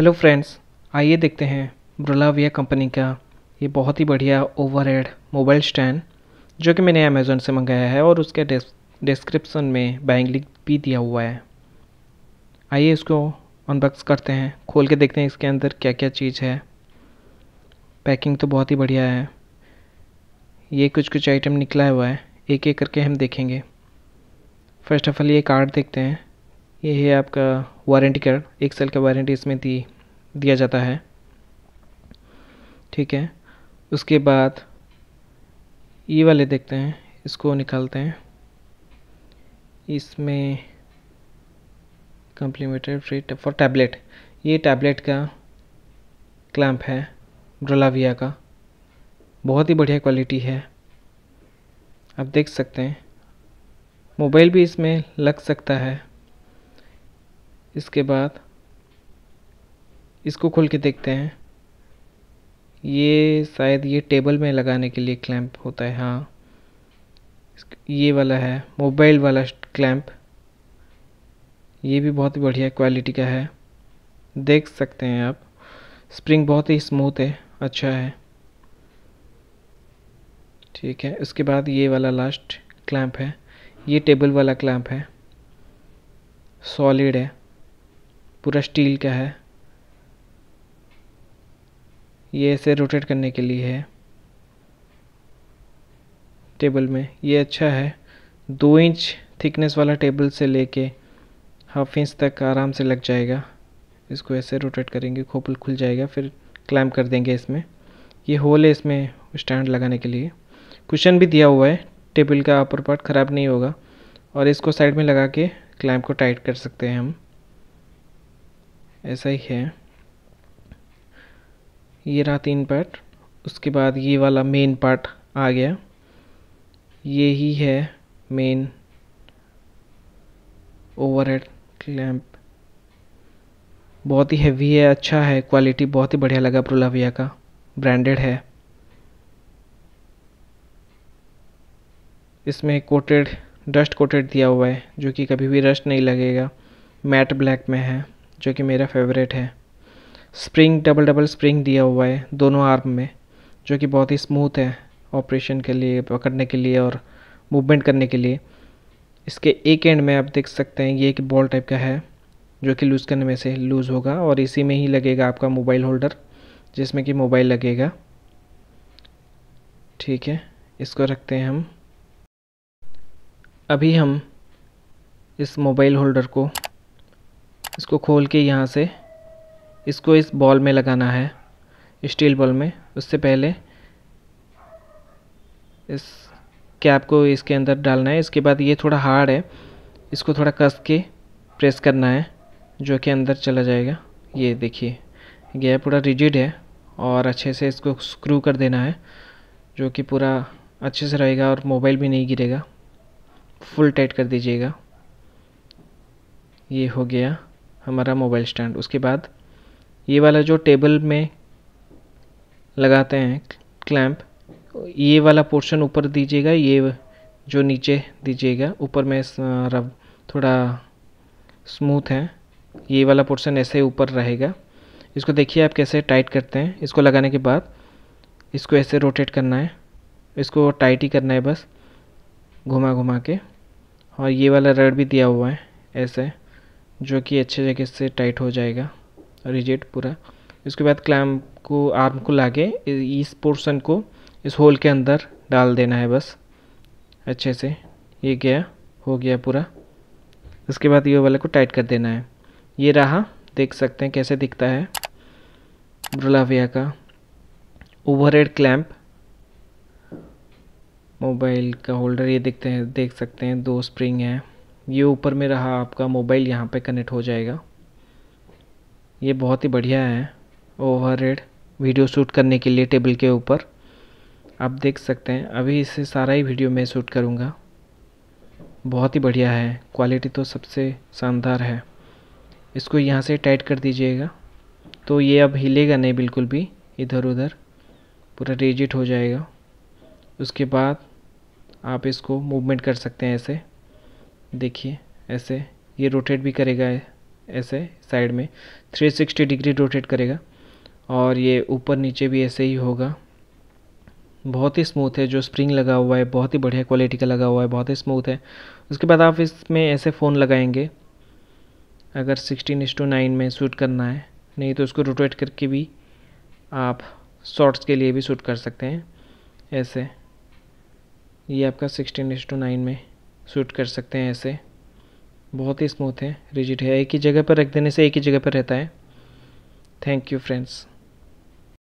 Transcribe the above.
hello friends आइए देखते हैं ब्रलाविया कंपनी का ये बहुत ही बढ़िया ओवरहेड मोबाइल स्टैंड जो कि मैंने अमेज़ोन से मंगाया है और उसके डिस्क्रिप्सन में बाइंग लिंक भी दिया हुआ है आइए इसको अनबॉक्स करते हैं खोल के देखते हैं इसके अंदर क्या क्या चीज़ है पैकिंग तो बहुत ही बढ़िया है ये कुछ कुछ आइटम निकला हुआ है एक एक करके हम देखेंगे फर्स्ट ऑफ़ ऑल ये कार्ड देखते हैं ये है आपका वारंटी कार्ड एक साल का वारंटी इसमें दी दिया जाता है ठीक है उसके बाद ये वाले देखते हैं इसको निकालते हैं इसमें कम्प्लीमेंट्री फ्री फॉर टैबलेट ये टैबलेट का क्लैम्प है ड्रोलाविया का बहुत ही बढ़िया क्वालिटी है आप देख सकते हैं मोबाइल भी इसमें लग सकता है इसके बाद इसको खोल के देखते हैं ये शायद ये टेबल में लगाने के लिए क्लैंप होता है हाँ ये वाला है मोबाइल वाला क्लैंप ये भी बहुत ही बढ़िया क्वालिटी का है देख सकते हैं आप स्प्रिंग बहुत ही स्मूथ है अच्छा है ठीक है उसके बाद ये वाला लास्ट क्लैंप है ये टेबल वाला क्लैंप है सॉलिड है पूरा स्टील का है ये ऐसे रोटेट करने के लिए है टेबल में ये अच्छा है दो इंच थिकनेस वाला टेबल से लेके हाफ इंच तक आराम से लग जाएगा इसको ऐसे रोटेट करेंगे खोपल खुल जाएगा फिर क्लैम्प कर देंगे इसमें ये होल है इसमें स्टैंड लगाने के लिए कुशन भी दिया हुआ है टेबल का अपर पार्ट ख़राब नहीं होगा और इसको साइड में लगा के क्लैम्प को टाइट कर सकते हैं हम ऐसा ही है ये रहा तीन पार्ट उसके बाद ये वाला मेन पार्ट आ गया ये ही है मेन ओवरहेड क्लैम्प बहुत ही हैवी है अच्छा है क्वालिटी बहुत ही बढ़िया लगा प्रोलाविया का ब्रांडेड है इसमें कोटेड डस्ट कोटेड दिया हुआ है जो कि कभी भी रस्ट नहीं लगेगा मैट ब्लैक में है जो कि मेरा फेवरेट है स्प्रिंग डबल डबल स्प्रिंग दिया हुआ है दोनों आर्म में जो कि बहुत ही स्मूथ है ऑपरेशन के लिए पकड़ने के लिए और मूवमेंट करने के लिए इसके एक एंड में आप देख सकते हैं ये एक बॉल टाइप का है जो कि लूज़ करने में से लूज़ होगा और इसी में ही लगेगा आपका मोबाइल होल्डर जिसमें कि मोबाइल लगेगा ठीक है इसको रखते हैं हम अभी हम इस मोबाइल होल्डर को इसको खोल के यहाँ से इसको इस बॉल में लगाना है स्टील बॉल में उससे पहले इस कैप को इसके अंदर डालना है इसके बाद ये थोड़ा हार्ड है इसको थोड़ा कस के प्रेस करना है जो कि अंदर चला जाएगा ये देखिए गया पूरा रिजिड है और अच्छे से इसको स्क्रू कर देना है जो कि पूरा अच्छे से रहेगा और मोबाइल भी नहीं गिरेगा फुल टाइट कर दीजिएगा ये हो गया हमारा मोबाइल स्टैंड उसके बाद ये वाला जो टेबल में लगाते हैं क्लैम्प ये वाला पोर्शन ऊपर दीजिएगा ये जो नीचे दीजिएगा ऊपर में रब थोड़ा स्मूथ है ये वाला पोर्शन ऐसे ऊपर रहेगा इसको देखिए आप कैसे टाइट करते हैं इसको लगाने के बाद इसको ऐसे रोटेट करना है इसको टाइट ही करना है बस घुमा घुमा के और ये वाला रड भी दिया हुआ है ऐसे जो कि अच्छे जगह से टाइट हो जाएगा रिजेट पूरा इसके बाद क्लैम्प को आर्म को लागे इस पोर्शन को इस होल के अंदर डाल देना है बस अच्छे से ये गया हो गया पूरा इसके बाद ये वाले को टाइट कर देना है ये रहा देख सकते हैं कैसे दिखता है ब्रुलाविया का ओवर हेड क्लैम्प मोबाइल का होल्डर ये दिखते हैं देख सकते हैं दो स्प्रिंग हैं ये ऊपर में रहा आपका मोबाइल यहाँ पे कनेक्ट हो जाएगा ये बहुत ही बढ़िया है ओवर वीडियो शूट करने के लिए टेबल के ऊपर आप देख सकते हैं अभी इसे सारा ही वीडियो मैं शूट करूँगा बहुत ही बढ़िया है क्वालिटी तो सबसे शानदार है इसको यहाँ से टाइट कर दीजिएगा तो ये अब हिलेगा नहीं बिल्कुल भी इधर उधर पूरा रेजिट हो जाएगा उसके बाद आप इसको मूवमेंट कर सकते हैं ऐसे देखिए ऐसे ये रोटेट भी करेगा ऐसे साइड में 360 डिग्री रोटेट करेगा और ये ऊपर नीचे भी ऐसे ही होगा बहुत ही स्मूथ है जो स्प्रिंग लगा हुआ है बहुत ही बढ़िया क्वालिटी का लगा हुआ है बहुत ही स्मूथ है उसके बाद आप इसमें ऐसे फ़ोन लगाएंगे अगर सिक्सटीन इंस टू नाइन में सूट करना है नहीं तो उसको रोटेट करके भी आप शॉर्ट्स के लिए भी सूट कर सकते हैं ऐसे ये आपका सिक्सटीन इंस टू नाइन में सूट कर सकते हैं ऐसे बहुत ही स्मूथ है रिजिट है एक ही जगह पर रख देने से एक ही जगह पर रहता है थैंक यू फ्रेंड्स